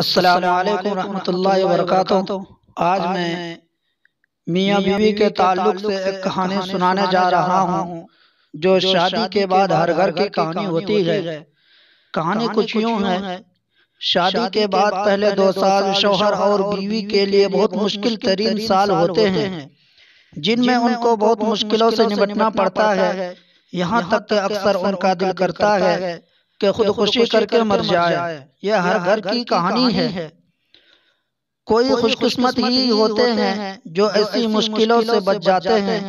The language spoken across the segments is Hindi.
असलकम वरक आज मैं मियाँ बीवी के ताल्लुक से एक कहानी सुनाने जा रहा हूँ जो शादी के बाद हर घर की कहानी होती है कहानी कुछ यूँ है शादी के बाद पहले दो साल शोहर और बीवी के लिए बहुत मुश्किल तरीन साल होते हैं जिनमें उनको बहुत मुश्किलों से निपटना पड़ता है यहाँ तक अक्सर उनका दिल करता है कि खुदकुशी करके मर जाए यह हर घर की कहानी है कोई खुशकिस्मत ही होते हैं जो ऐसी मुश्किलों से बच जाते हैं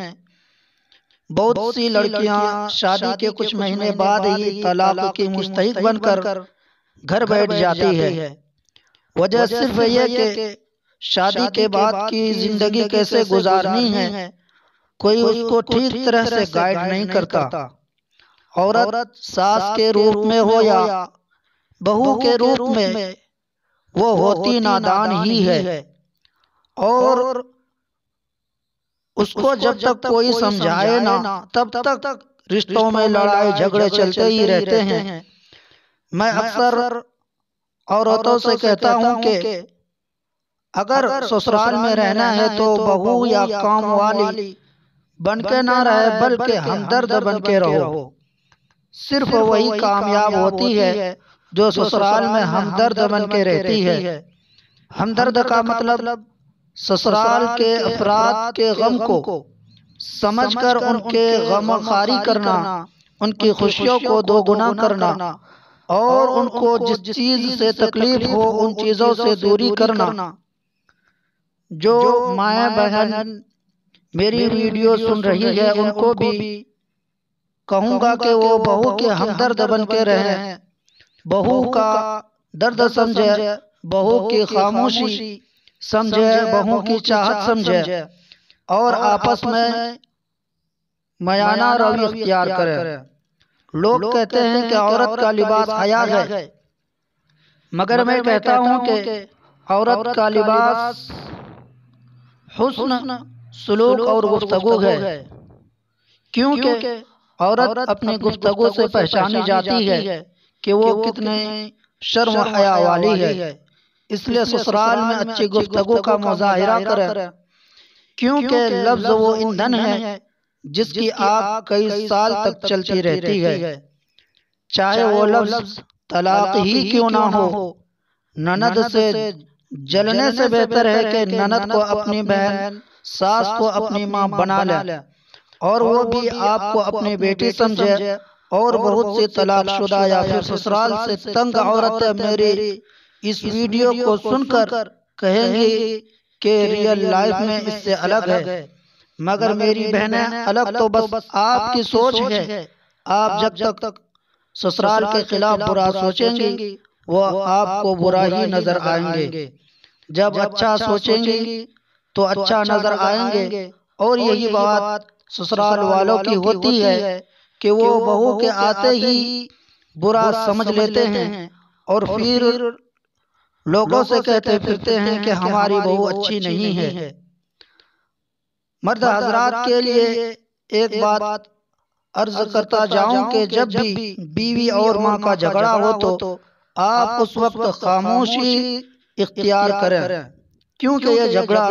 बहुत सी लड़कियां शादी के कुछ महीने बाद ही तलाक की मुस्तक बनकर घर बैठ जाती है वजह सिर्फ यह कि शादी के बाद की जिंदगी कैसे गुजारनी है कोई उसको ठीक तरह से गाइड नहीं करता औरत सास के रूप में हो या बहू के रूप में वो होती नादान ही है और उसको जब तक कोई समझाए ना तब तक रिश्तों में लड़ाई झगड़े चलते ही रहते हैं मैं अक्सर औरतों से कहता हूँ कि अगर ससुराल में रहना है तो, तो बहू या काम वाली बनके ना रहे बल्कि हमदर्द बनके के रहो सिर्फ वही कामयाब होती है जो ससुराल में हमदर्द बन के रहती है हमदर्द का मतलब, मतलब ससुराल के अफराद के गम को समझकर उनके गम खारी करना उनकी खुशियों को दोगुना करना और उनको जिस चीज़ से तकलीफ हो उन चीज़ों से दूरी करना जो माया बहन मेरी वीडियो सुन रही है उनको भी कहूंगा कि वो बहू के हमदर्द बन के रहे बहू का दर्द समझे बहू की खामोशी समझे बहू की चाहत समझे और आपस में मयाना रवि अख्तियार करे लोग कहते हैं कि औरत का लिबास हया है मगर मैं कहता हूँ कि औरत का लिबास हुस्न सलूक और गुफ्तगु है क्योंकि औरत अपने गुफ्तगु से पहचानी जाती है कि वो कितने शर्म हया वाली है इसलिए ससुराल में अच्छी गुफ्तगु का मुजाहरा करें क्योंकि लफ्ज वो ईंधन है जिसकी आग कई साल तक चलती रहती है चाहे वो लफ्ज तलाक ही क्यों ना हो ननद से जलने से बेहतर है कि ननद को अपनी बहन सास को अपनी माँ बना ले और वो भी आपको अपने बेटी समझे और बहुत से तलाकशुदा या फिर ससुराल से तंग औरत मेरे इस वीडियो को सुनकर कहेंगे कि रियल लाइफ में इससे अलग है मगर मेरी बहनें अलग तो, तो बस आपकी सोच है आप जब तक ससुराल के खिलाफ बुरा सोचेंगे वो आपको बुरा ही नजर आएंगे जब अच्छा, अच्छा सोचेंगे तो, तो अच्छा, अच्छा नजर आएंगे और यही बात ससुराल वालों की होती है कि वो बहू के आते ही बुरा समझ लेते हैं और फिर लोगों से कहते फिरते हैं कि हमारी बहू अच्छी नहीं है मर्द हजरात के लिए एक बात अर्ज करता जाऊं कि जब भी बीवी और माँ का झगड़ा हो तो, तो आप उस वक्त खामोशी इख्तियार करें क्योंकि यह झगड़ा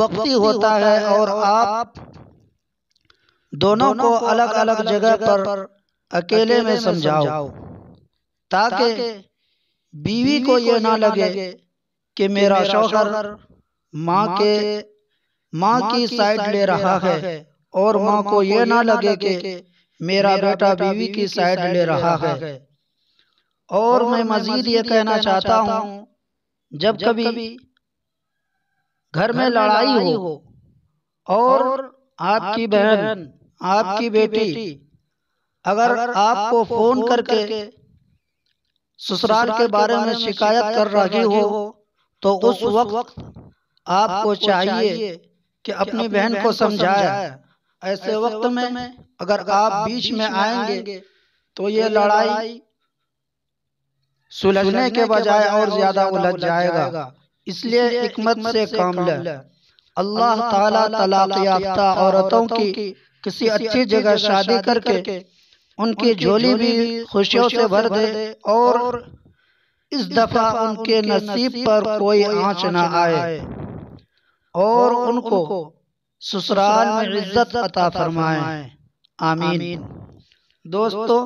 वक्ती होता है और आप दोनों को अलग अलग जगह पर अकेले में समझाओ ताकि बीवी को यह ना लगे कि मेरा शौहर माँ के माँ की साइड ले रहा है और माँ को यह ना लगे कि मेरा बेटा बीवी की साइड ले रहा है और मैं मजीद ये कहना चाहता हूँ जब कभी घर में लड़ाई हो और आपकी बहन आपकी बेटी अगर आपको फोन करके ससुराल के बारे में शिकायत कर रही हो तो, तो उस वक्त आपको चाहिए कि अपनी बहन को समझाए ऐसे वक्त में अगर आप बीच में आएंगे तो, तो ये लड़ाई सुलझने के बजाय और ज्यादा उलझ जाएगा इसलिए हिकमत से काम ले अल्लाह ताला तलाक याफ्ता औरतों की किसी अच्छी जगह शादी करके उनकी झोली भी खुशियों से भर दे और इस दफा उनके नसीब पर कोई आंच ना आए और उनको ससुराल में इज्जत अता फरमाए आमीन दोस्तों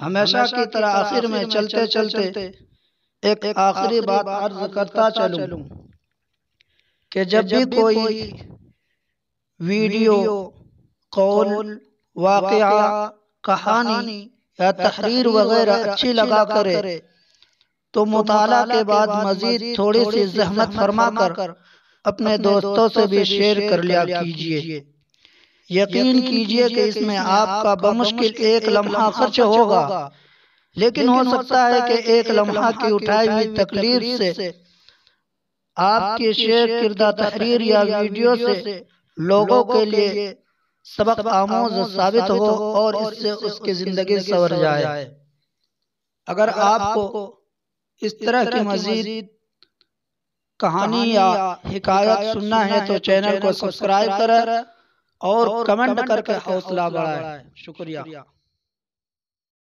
हमेशा की तरह आखिर में चलते चलते एक आखिरी बात अर्ज करता चलूं कि जब भी कोई वीडियो कौल वाक़ कहानी या तहरीर वगैरह अच्छी लगा करे तो, तो मुताला के बाद मजीद थोड़ी सी जहमत फरमा कर अपने दोस्तों से भी शेयर कर लिया कीजिए यकीन कीजिए कि इसमें आपका बमुश्किल एक लम्हा खर्च होगा लेकिन हो सकता है कि एक लम्हा की उठाई हुई तकलीफ से आपके शेयर किरदा तहरीर या वीडियो से लोगों के लिए सबक आमोज साबित हो और इससे उसकी ज़िंदगी सवर जाए अगर आपको इस तरह की मज़ीद कहानी या हिकायत सुनना तो है तो चैनल को सब्सक्राइब करें और कमेंट करके हौसला बढ़ाए शुक्रिया